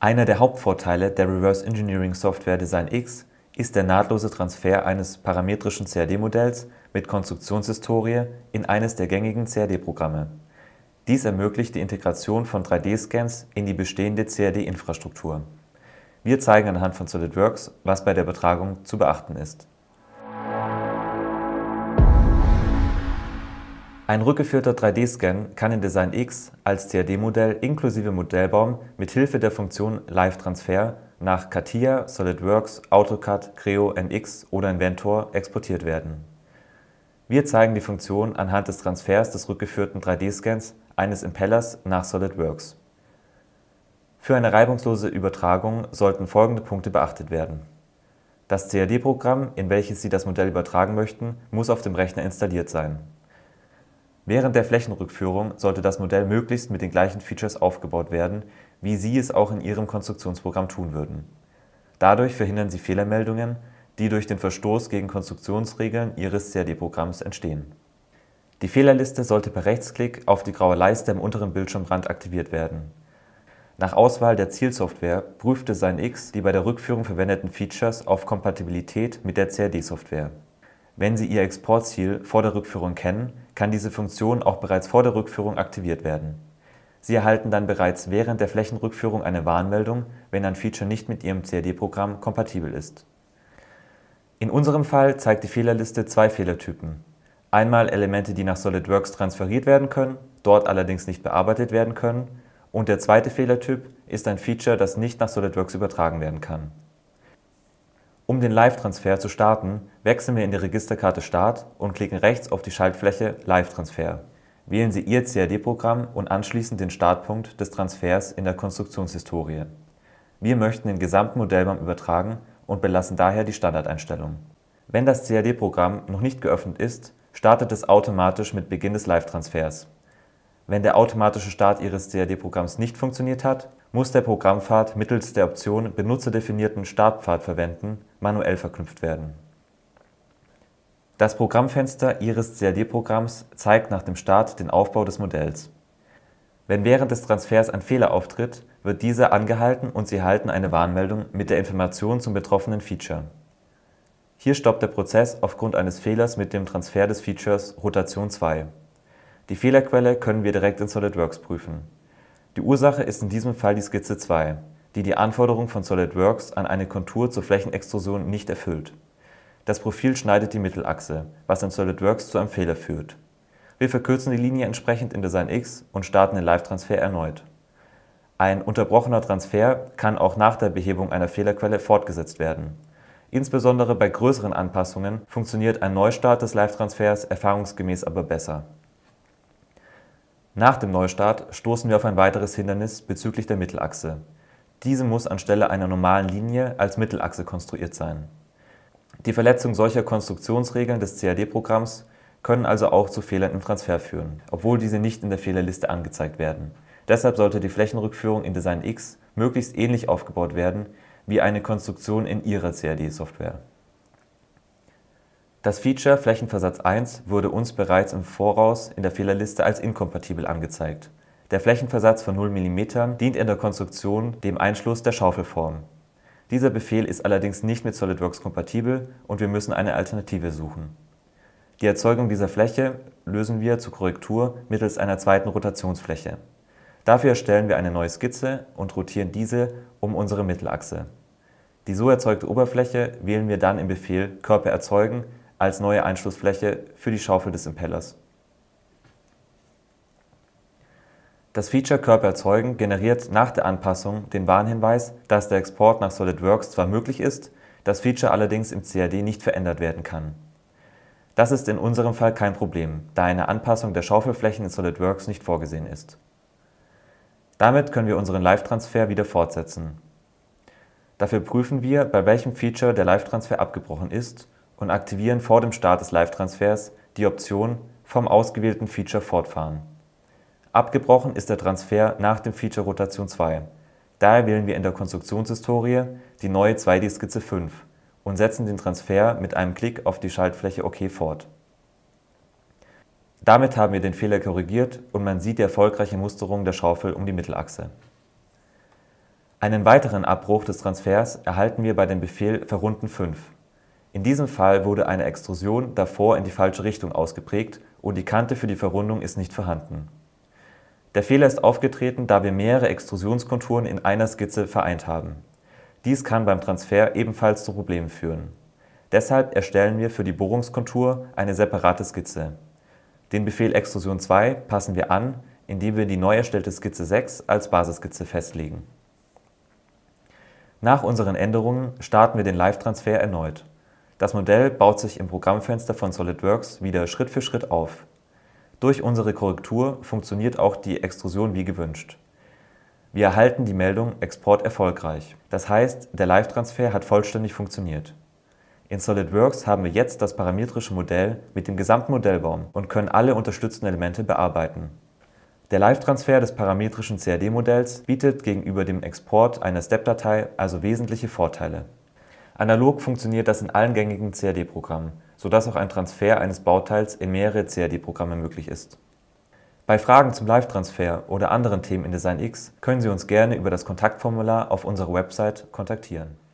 Einer der Hauptvorteile der Reverse Engineering Software Design X ist der nahtlose Transfer eines parametrischen CAD-Modells mit Konstruktionshistorie in eines der gängigen CAD-Programme. Dies ermöglicht die Integration von 3D-Scans in die bestehende CAD-Infrastruktur. Wir zeigen anhand von SolidWorks, was bei der Übertragung zu beachten ist. Ein rückgeführter 3D-Scan kann in Design X als CAD-Modell inklusive Modellbaum mit Hilfe der Funktion Live Transfer nach CATIA, SolidWorks, AutoCAD, Creo, NX oder Inventor exportiert werden. Wir zeigen die Funktion anhand des Transfers des rückgeführten 3D-Scans eines Impellers nach SolidWorks. Für eine reibungslose Übertragung sollten folgende Punkte beachtet werden. Das CAD-Programm, in welches Sie das Modell übertragen möchten, muss auf dem Rechner installiert sein. Während der Flächenrückführung sollte das Modell möglichst mit den gleichen Features aufgebaut werden, wie Sie es auch in Ihrem Konstruktionsprogramm tun würden. Dadurch verhindern Sie Fehlermeldungen, die durch den Verstoß gegen Konstruktionsregeln Ihres CAD-Programms entstehen. Die Fehlerliste sollte per Rechtsklick auf die graue Leiste im unteren Bildschirmrand aktiviert werden. Nach Auswahl der Zielsoftware prüfte SignX die bei der Rückführung verwendeten Features auf Kompatibilität mit der CAD-Software. Wenn Sie Ihr Exportziel vor der Rückführung kennen, kann diese Funktion auch bereits vor der Rückführung aktiviert werden. Sie erhalten dann bereits während der Flächenrückführung eine Warnmeldung, wenn ein Feature nicht mit Ihrem CAD-Programm kompatibel ist. In unserem Fall zeigt die Fehlerliste zwei Fehlertypen. Einmal Elemente, die nach SolidWorks transferiert werden können, dort allerdings nicht bearbeitet werden können. Und der zweite Fehlertyp ist ein Feature, das nicht nach SolidWorks übertragen werden kann. Um den Live-Transfer zu starten, wechseln wir in die Registerkarte Start und klicken rechts auf die Schaltfläche Live-Transfer. Wählen Sie Ihr CAD-Programm und anschließend den Startpunkt des Transfers in der Konstruktionshistorie. Wir möchten den gesamten Modellbaum übertragen und belassen daher die Standardeinstellung. Wenn das CAD-Programm noch nicht geöffnet ist, startet es automatisch mit Beginn des Live-Transfers. Wenn der automatische Start Ihres CAD-Programms nicht funktioniert hat, muss der Programmpfad mittels der Option Benutzerdefinierten Startpfad verwenden manuell verknüpft werden. Das Programmfenster Ihres CAD-Programms zeigt nach dem Start den Aufbau des Modells. Wenn während des Transfers ein Fehler auftritt, wird dieser angehalten und Sie erhalten eine Warnmeldung mit der Information zum betroffenen Feature. Hier stoppt der Prozess aufgrund eines Fehlers mit dem Transfer des Features Rotation 2. Die Fehlerquelle können wir direkt in SolidWorks prüfen. Die Ursache ist in diesem Fall die Skizze 2, die die Anforderung von SolidWorks an eine Kontur zur Flächenextrusion nicht erfüllt. Das Profil schneidet die Mittelachse, was in SolidWorks zu einem Fehler führt. Wir verkürzen die Linie entsprechend in Design X und starten den Live-Transfer erneut. Ein unterbrochener Transfer kann auch nach der Behebung einer Fehlerquelle fortgesetzt werden. Insbesondere bei größeren Anpassungen funktioniert ein Neustart des Live-Transfers erfahrungsgemäß aber besser. Nach dem Neustart stoßen wir auf ein weiteres Hindernis bezüglich der Mittelachse. Diese muss anstelle einer normalen Linie als Mittelachse konstruiert sein. Die Verletzung solcher Konstruktionsregeln des CAD-Programms können also auch zu Fehlern im Transfer führen, obwohl diese nicht in der Fehlerliste angezeigt werden. Deshalb sollte die Flächenrückführung in Design X möglichst ähnlich aufgebaut werden wie eine Konstruktion in ihrer CAD-Software. Das Feature Flächenversatz 1 wurde uns bereits im Voraus in der Fehlerliste als inkompatibel angezeigt. Der Flächenversatz von 0 mm dient in der Konstruktion dem Einschluss der Schaufelform. Dieser Befehl ist allerdings nicht mit SolidWorks kompatibel und wir müssen eine Alternative suchen. Die Erzeugung dieser Fläche lösen wir zur Korrektur mittels einer zweiten Rotationsfläche. Dafür erstellen wir eine neue Skizze und rotieren diese um unsere Mittelachse. Die so erzeugte Oberfläche wählen wir dann im Befehl Körper erzeugen als neue Einschlussfläche für die Schaufel des Impellers. Das Feature Körper erzeugen generiert nach der Anpassung den Warnhinweis, dass der Export nach SolidWorks zwar möglich ist, das Feature allerdings im CAD nicht verändert werden kann. Das ist in unserem Fall kein Problem, da eine Anpassung der Schaufelflächen in SolidWorks nicht vorgesehen ist. Damit können wir unseren Live-Transfer wieder fortsetzen. Dafür prüfen wir, bei welchem Feature der Live-Transfer abgebrochen ist und aktivieren vor dem Start des Live-Transfers die Option vom ausgewählten Feature fortfahren. Abgebrochen ist der Transfer nach dem Feature Rotation 2. Daher wählen wir in der Konstruktionshistorie die neue 2D-Skizze 5 und setzen den Transfer mit einem Klick auf die Schaltfläche OK fort. Damit haben wir den Fehler korrigiert und man sieht die erfolgreiche Musterung der Schaufel um die Mittelachse. Einen weiteren Abbruch des Transfers erhalten wir bei dem Befehl Verrunden 5. In diesem Fall wurde eine Extrusion davor in die falsche Richtung ausgeprägt und die Kante für die Verrundung ist nicht vorhanden. Der Fehler ist aufgetreten, da wir mehrere Extrusionskonturen in einer Skizze vereint haben. Dies kann beim Transfer ebenfalls zu Problemen führen. Deshalb erstellen wir für die Bohrungskontur eine separate Skizze. Den Befehl Extrusion 2 passen wir an, indem wir die neu erstellte Skizze 6 als Basisskizze festlegen. Nach unseren Änderungen starten wir den Live-Transfer erneut. Das Modell baut sich im Programmfenster von SolidWorks wieder Schritt für Schritt auf. Durch unsere Korrektur funktioniert auch die Extrusion wie gewünscht. Wir erhalten die Meldung Export erfolgreich. Das heißt, der Live-Transfer hat vollständig funktioniert. In SolidWorks haben wir jetzt das parametrische Modell mit dem gesamten Modellbaum und können alle unterstützten Elemente bearbeiten. Der Live-Transfer des parametrischen CAD-Modells bietet gegenüber dem Export einer Step-Datei also wesentliche Vorteile. Analog funktioniert das in allen gängigen CAD-Programmen, sodass auch ein Transfer eines Bauteils in mehrere CAD-Programme möglich ist. Bei Fragen zum Live-Transfer oder anderen Themen in Design X können Sie uns gerne über das Kontaktformular auf unserer Website kontaktieren.